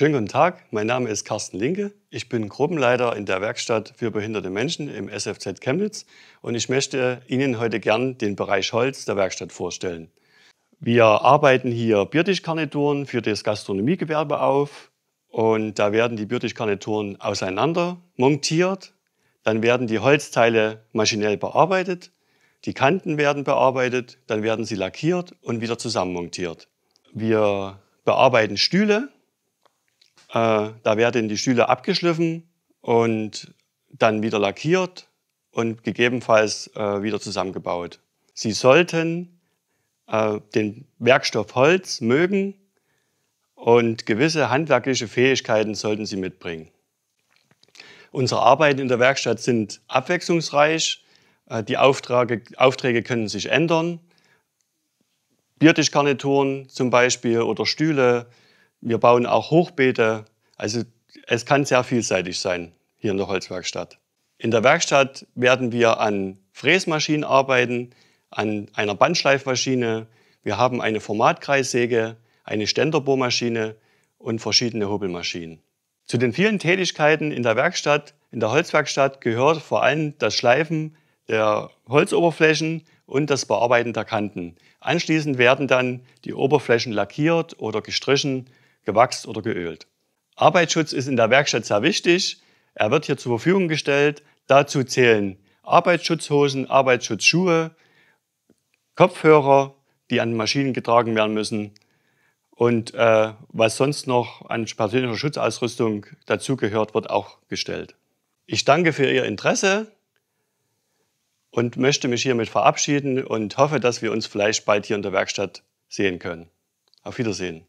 Schönen guten Tag, mein Name ist Carsten Linke. Ich bin Gruppenleiter in der Werkstatt für behinderte Menschen im SFZ Chemnitz und ich möchte Ihnen heute gern den Bereich Holz der Werkstatt vorstellen. Wir arbeiten hier Biertischkarnituren für das Gastronomiegewerbe auf und da werden die Biertischkarnituren auseinander montiert. Dann werden die Holzteile maschinell bearbeitet, die Kanten werden bearbeitet, dann werden sie lackiert und wieder zusammenmontiert. Wir bearbeiten Stühle, äh, da werden die Stühle abgeschliffen und dann wieder lackiert und gegebenenfalls äh, wieder zusammengebaut. Sie sollten äh, den Werkstoff Holz mögen und gewisse handwerkliche Fähigkeiten sollten Sie mitbringen. Unsere Arbeiten in der Werkstatt sind abwechslungsreich. Äh, die Aufträge, Aufträge können sich ändern. Biertischkarnituren zum Beispiel oder Stühle, wir bauen auch Hochbeete. Also es kann sehr vielseitig sein hier in der Holzwerkstatt. In der Werkstatt werden wir an Fräsmaschinen arbeiten, an einer Bandschleifmaschine. Wir haben eine Formatkreissäge, eine Ständerbohrmaschine und verschiedene Hobelmaschinen. Zu den vielen Tätigkeiten in der Werkstatt, in der Holzwerkstatt gehört vor allem das Schleifen der Holzoberflächen und das Bearbeiten der Kanten. Anschließend werden dann die Oberflächen lackiert oder gestrichen gewachst oder geölt. Arbeitsschutz ist in der Werkstatt sehr wichtig. Er wird hier zur Verfügung gestellt. Dazu zählen Arbeitsschutzhosen, Arbeitsschutzschuhe, Kopfhörer, die an Maschinen getragen werden müssen und äh, was sonst noch an persönlicher Schutzausrüstung dazugehört, wird auch gestellt. Ich danke für Ihr Interesse und möchte mich hiermit verabschieden und hoffe, dass wir uns vielleicht bald hier in der Werkstatt sehen können. Auf Wiedersehen.